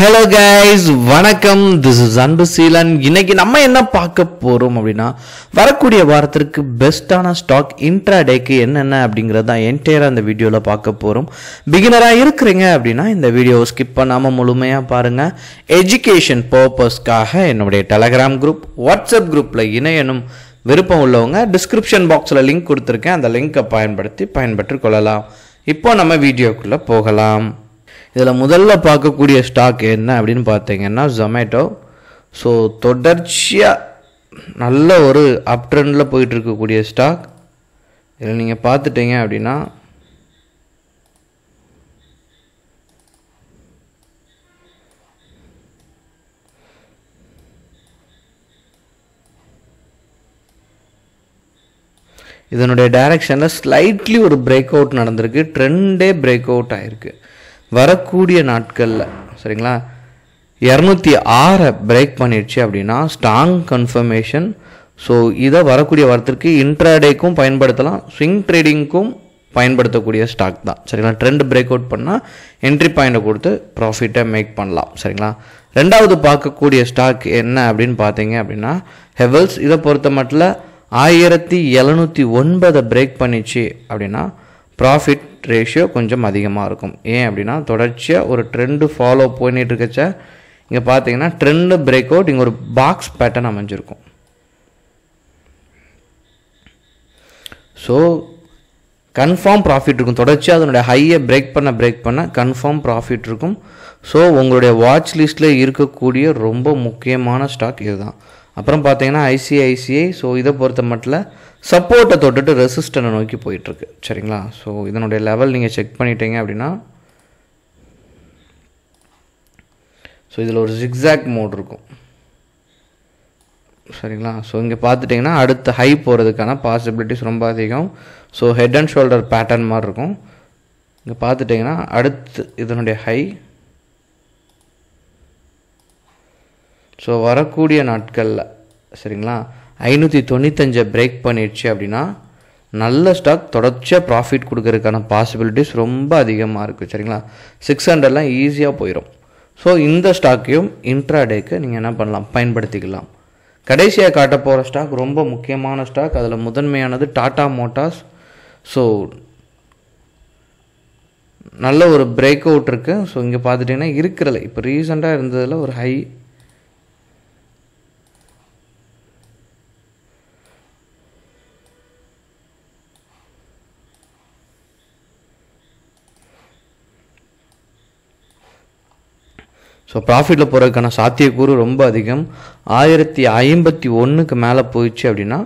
hello guys வணக்கம் this is Anbu Seelan இன்னைக்கு நம்ம என்ன பார்க்க போகிறோம் அப்படின்னா வரக்கூடிய வாரத்திற்கு பெஸ்ட்டான ஸ்டாக் இன்ட்ராடேக்கு என்னென்ன அப்படிங்கிறது தான் என்டையராக அந்த வீடியோவில் பார்க்க போகிறோம் பிகினராக இருக்கிறீங்க அப்படின்னா இந்த வீடியோவை ஸ்கிப் பண்ணாமல் முழுமையாக பாருங்கள் எஜுகேஷன் பர்பஸ்க்காக என்னுடைய டெலகிராம் குரூப் வாட்ஸ்அப் குரூப்பில் இணையனும் விருப்பம் உள்ளவங்க டிஸ்கிரிப்ஷன் பாக்ஸில் லிங்க் கொடுத்துருக்கேன் அந்த லிங்க்கை பயன்படுத்தி பயன்பெற்று கொள்ளலாம் இப்போ நம்ம வீடியோக்குள்ளே போகலாம் இதில் முதல்ல பார்க்கக்கூடிய ஸ்டாக் என்ன அப்படின்னு பார்த்தீங்கன்னா ஜொமேட்டோ ஸோ தொடர்ச்சியாக நல்ல ஒரு அப் ட்ரெண்டில் போயிட்டு இருக்கக்கூடிய ஸ்டாக் இதில் நீங்கள் பார்த்துட்டீங்க அப்படின்னா இதனுடைய டைரக்ஷனில் ஸ்லைட்லி ஒரு பிரேக் அவுட் நடந்திருக்கு ட்ரெண்டே பிரேக் அவுட் ஆகிருக்கு வரக்கூடிய நாட்களில் சரிங்களா இரநூத்தி ஆறை பிரேக் பண்ணிடுச்சு அப்படின்னா ஸ்ட்ராங் கன்ஃபர்மேஷன் ஸோ இதை வரக்கூடிய வாரத்திற்கு இன்ட்ராடேக்கும் பயன்படுத்தலாம் ஸ்விங் ட்ரேடிங்க்கும் பயன்படுத்தக்கூடிய ஸ்டாக் தான் சரிங்களா ட்ரெண்ட் பிரேக் அவுட் பண்ணால் என்ட்ரி பாயிண்ட்டை கொடுத்து ப்ராஃபிட்டை மேக் பண்ணலாம் சரிங்களா ரெண்டாவது பார்க்கக்கூடிய ஸ்டாக் என்ன அப்படின்னு பார்த்தீங்க அப்படின்னா ஹெவல்ஸ் இதை பொறுத்த மட்டில் ஆயிரத்தி எழுநூற்றி ஒன்பதை பிரேக் பண்ணிச்சு அப்படின்னா ப்ராஃபிட் ரேஷியோ கொஞ்சம் அதிகமாக இருக்கும் ஏன் அப்படின்னா தொடர்ச்சியாக ஒரு ட்ரெண்டு ஃபாலோ பண்ணிகிட்டு இருக்கச்ச இங்கே பார்த்தீங்கன்னா ட்ரெண்டு பிரேக் அவுட் இங்கே ஒரு பாக்ஸ் பேட்டர்ன் அமைஞ்சிருக்கும் ஸோ கன்ஃபார்ம் ப்ராஃபிட் இருக்கும் தொடர்ச்சியாக அதனுடைய ஹையை பிரேக் பண்ண பிரேக் பண்ண கன்ஃபார்ம் ப்ராஃபிட் இருக்கும் ஸோ உங்களுடைய வாட்ச் லிஸ்ட்டில் இருக்கக்கூடிய ரொம்ப முக்கியமான ஸ்டாக் இதுதான் அப்புறம் பார்த்தீங்கன்னா ஐசிஐசிஐ ஸோ இதை பொறுத்த மட்டும் சப்போர்ட்டை தொட்டுட்டு ரெசிஸ்டனை நோக்கி போயிட்டுருக்கு சரிங்களா ஸோ இதனுடைய லெவல் நீங்கள் செக் பண்ணிட்டீங்க அப்படின்னா ஸோ இதில் ஒரு ஜிக்ஸாக் மோட் இருக்கும் சரிங்களா ஸோ இங்கே பார்த்துட்டிங்கன்னா அடுத்த ஹை போகிறதுக்கான பாசிபிலிட்டிஸ் ரொம்ப அதிகம் so head and shoulder pattern மாதிரி இருக்கும் இங்கே பார்த்துட்டிங்கன்னா அடுத்து இதனுடைய ஹை ஸோ வரக்கூடிய நாட்களில் சரிங்களா ஐநூற்றி தொண்ணூத்தஞ்சை பிரேக் பண்ணிடுச்சு அப்படின்னா நல்ல ஸ்டாக் தொடர்ச்சியாக ப்ராஃபிட் கொடுக்கறதுக்கான பாசிபிலிட்டிஸ் ரொம்ப அதிகமாக இருக்குது சரிங்களா சிக்ஸ் ஹண்ட்ரட்லாம் ஈஸியாக போயிடும் ஸோ இந்த ஸ்டாக்கையும் இன்ட்ராடேக்கு நீங்கள் என்ன பண்ணலாம் பயன்படுத்திக்கலாம் கடைசியாக காட்ட போகிற ஸ்டாக் ரொம்ப முக்கியமான ஸ்டாக் அதில் முதன்மையானது டாடா மோட்டார்ஸ் ஸோ நல்ல ஒரு பிரேக் அவுட் இருக்குது ஸோ இங்கே பார்த்துட்டிங்கன்னா இருக்கிறல இப்போ ரீசெண்டாக இருந்ததில் ஒரு ஹை ஸோ ப்ராஃபிட்டில் போகிறதுக்கான சாத்தியக்கூறு ரொம்ப அதிகம் ஆயிரத்தி ஐம்பத்தி ஒன்றுக்கு மேலே போயிடுச்சு அப்படின்னா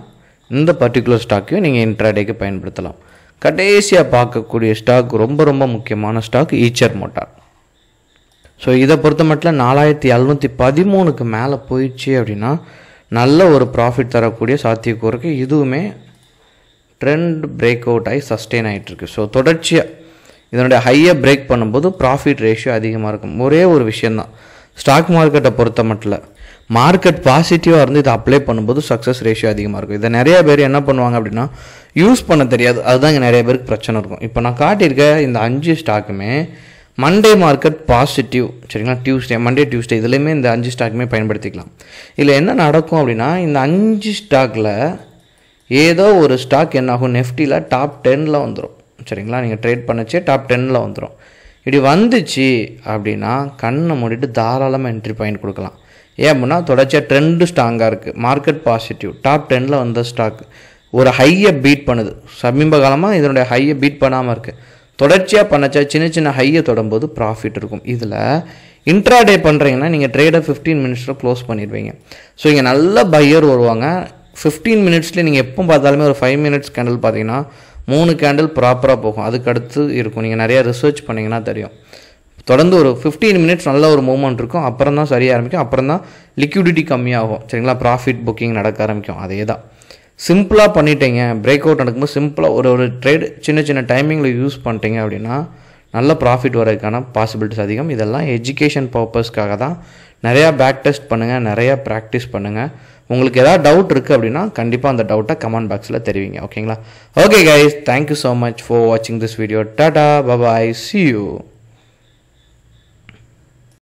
இந்த பர்டிகுலர் ஸ்டாக்கையும் நீங்கள் இன்ட்ராடேக்கு பயன்படுத்தலாம் கடைசியாக பார்க்கக்கூடிய ஸ்டாக் ரொம்ப ரொம்ப முக்கியமான ஸ்டாக் ஈச்சர் மோட்டார் ஸோ இதை பொறுத்த மட்டும் நாலாயிரத்தி எழுநூற்றி பதிமூணுக்கு மேலே போயிடுச்சு அப்படின்னா நல்ல ஒரு ப்ராஃபிட் தரக்கூடிய சாத்தியக்கூறுக்கு இதுவுமே ட்ரெண்ட் பிரேக் அவுட் ஆகி சஸ்டெயின் ஆகிட்டுருக்கு ஸோ தொடர்ச்சியாக இதனுடைய ஹையை பிரேக் பண்ணும்போது ப்ராஃபிட் ரேஷியோ அதிகமாக இருக்கும் ஒரே ஒரு விஷயந்தான் ஸ்டாக் மார்க்கெட்டை பொறுத்த மட்டும் மார்க்கெட் பாசிட்டிவாக இருந்து இதை அப்ளை பண்ணும்போது சக்ஸஸ் ரேஷியோ அதிகமாக இருக்கும் இதை நிறைய பேர் என்ன பண்ணுவாங்க அப்படின்னா யூஸ் பண்ண தெரியாது அதுதான் இங்கே நிறைய பேருக்கு பிரச்சனை இருக்கும் இப்போ நான் காட்டியிருக்க இந்த அஞ்சு ஸ்டாக்குமே மண்டே மார்க்கெட் பாசிட்டிவ் சரிங்களா டியூஸ்டே மண்டே டியூஸ்டே இதுலேயுமே இந்த அஞ்சு ஸ்டாக்குமே பயன்படுத்திக்கலாம் இதில் என்ன நடக்கும் அப்படின்னா இந்த அஞ்சு ஸ்டாக்கில் ஏதோ ஒரு ஸ்டாக் என்னாகும் நெஃப்டியில் டாப் டென்னில் வந்துடும் சரிங்களா நீங்கள் ட்ரேட் பண்ணிச்சு டாப் டென்னில் வந்துடும் இப்படி வந்துச்சு அப்படின்னா கண்ணை மூடிட்டு தாராளமாக என்ட்ரி பாயிண்ட் கொடுக்கலாம் ஏன் அப்படின்னா தொடர்ச்சியாக ட்ரெண்டு ஸ்ட்ராங்காக இருக்குது மார்க்கெட் பாசிட்டிவ் டாப் டென்னில் வந்த ஸ்டாக் ஒரு ஹையை பீட் பண்ணுது சமீப காலமாக இதனுடைய ஹையை பீட் பண்ணாமல் இருக்குது தொடர்ச்சியாக பண்ணச்சா சின்ன சின்ன ஹையை தொடரும்போது ப்ராஃபிட் இருக்கும் இதில் இன்ட்ரா டே பண்ணுறீங்கன்னா நீங்கள் ட்ரேடை ஃபிஃப்டீன் மினிட்ஸில் க்ளோஸ் பண்ணிடுவீங்க ஸோ இங்கே நல்ல பையர் வருவாங்க ஃபிஃப்டீன் மினிட்ஸ்லேயே நீங்கள் எப்போ பார்த்தாலுமே ஒரு ஃபைவ் மினிட்ஸ் கேண்டல் பார்த்தீங்கன்னா மூணு கேண்டில் ப்ராப்பராக போகும் அதுக்கு அடுத்து இருக்கும் நீங்கள் நிறையா ரிசர்ச் பண்ணிங்கன்னா தெரியும் தொடர்ந்து ஒரு ஃபிஃப்டீன் மினிட்ஸ் நல்ல ஒரு மூமெண்ட் இருக்கும் அப்புறம் தான் சரியாக ஆரம்பிக்கும் அப்புறம் தான் லிக்யூடிட்டி கம்மியாகும் சரிங்களா ப்ராஃபிட் புக்கிங் நடக்க ஆரம்பிக்கும் அதே தான் சிம்பிளாக பண்ணிட்டீங்க பிரேக் அவுட் நடக்கும்போது சிம்பிளாக ஒரு ஒரு ட்ரேடு சின்ன சின்ன டைமிங்கில் யூஸ் பண்ணிட்டீங்க அப்படின்னா நல்ல ப்ராஃபிட் வரதுக்கான பாசிபிலிட்டிஸ் அதிகம் இதெல்லாம் எஜுகேஷன் பர்பஸ்க்காக தான் நிறையா பேக் டெஸ்ட் பண்ணுங்கள் நிறையா ப்ராக்டிஸ் பண்ணுங்கள் உங்களுக்கு ஏதாவது டவுட் இருக்குது அப்படின்னா கண்டிப்பாக அந்த டவுட்டை கமெண்ட் பாக்ஸில் தெரிவிங்க ஓகேங்களா okay guys thank you so much for வாட்சிங் this video tata bye bye see you